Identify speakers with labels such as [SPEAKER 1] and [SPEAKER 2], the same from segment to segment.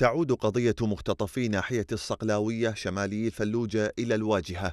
[SPEAKER 1] تعود قضية مختطفي ناحية الصقلاوية شمالي الفلوجة إلى الواجهة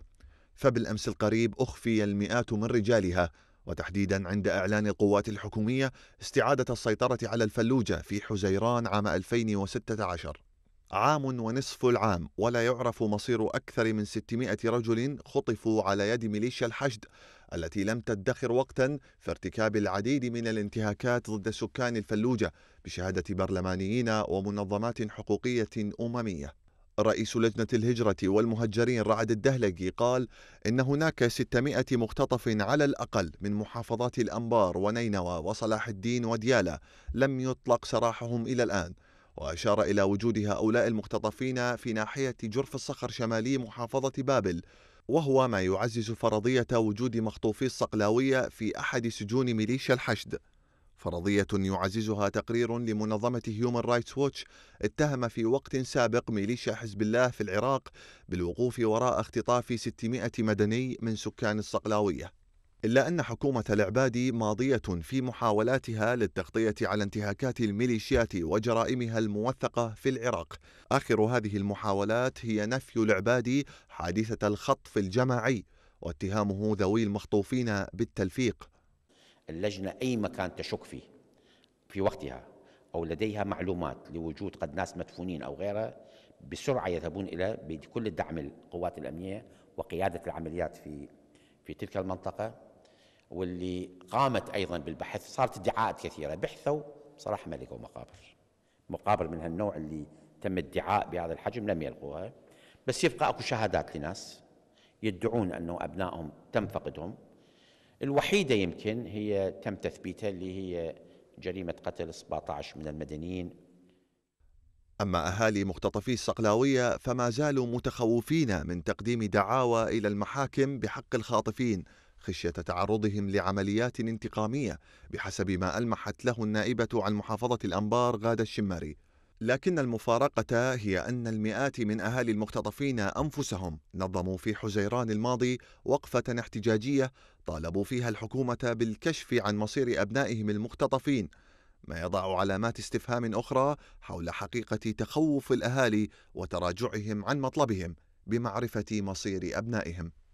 [SPEAKER 1] فبالأمس القريب أخفي المئات من رجالها وتحديدا عند إعلان القوات الحكومية استعادة السيطرة على الفلوجة في حزيران عام 2016 عام ونصف العام ولا يعرف مصير أكثر من 600 رجل خطفوا على يد ميليشيا الحشد التي لم تدخر وقتا في ارتكاب العديد من الانتهاكات ضد سكان الفلوجة بشهادة برلمانيين ومنظمات حقوقية أممية رئيس لجنة الهجرة والمهجرين رعد الدهلقي قال إن هناك 600 مختطف على الأقل من محافظات الأنبار ونينوى وصلاح الدين وديالا لم يطلق سراحهم إلى الآن وأشار إلى وجود هؤلاء المختطفين في ناحية جرف الصخر شمالي محافظة بابل وهو ما يعزز فرضية وجود مخطوفي الصقلاوية في أحد سجون ميليشيا الحشد فرضية يعززها تقرير لمنظمة هيومن رايتس ووتش اتهم في وقت سابق ميليشيا حزب الله في العراق بالوقوف وراء اختطاف 600 مدني من سكان الصقلاوية إلا أن حكومة العبادي ماضية في محاولاتها للتغطية على انتهاكات الميليشيات وجرائمها الموثقة في العراق آخر هذه المحاولات هي نفي العبادي حادثة
[SPEAKER 2] الخطف الجماعي واتهامه ذوي المخطوفين بالتلفيق اللجنة أي مكان تشك فيه في وقتها أو لديها معلومات لوجود قد ناس مدفونين أو غيرها بسرعة يذهبون إلى بكل الدعم القوات الأمنية وقيادة العمليات في في تلك المنطقة واللي قامت ايضا بالبحث صارت ادعاءات كثيره بحثوا بصراحه ما لقوا مقابر مقابر من هالنوع اللي تم ادعاء بهذا الحجم لم يلقوها بس يبقى اكو شهادات لناس يدعون انه ابنائهم تم فقدهم الوحيده يمكن هي تم تثبيتها اللي هي جريمه قتل 17 من المدنيين
[SPEAKER 1] أما أهالي مختطفي الصقلاوية فما زالوا متخوفين من تقديم دعاوى إلى المحاكم بحق الخاطفين خشية تعرضهم لعمليات انتقامية بحسب ما ألمحت له النائبة عن محافظة الأنبار غادة الشماري لكن المفارقة هي أن المئات من أهالي المختطفين أنفسهم نظموا في حزيران الماضي وقفة احتجاجية طالبوا فيها الحكومة بالكشف عن مصير أبنائهم المختطفين ما يضع علامات استفهام أخرى حول حقيقة تخوف الأهالي وتراجعهم عن مطلبهم بمعرفة مصير أبنائهم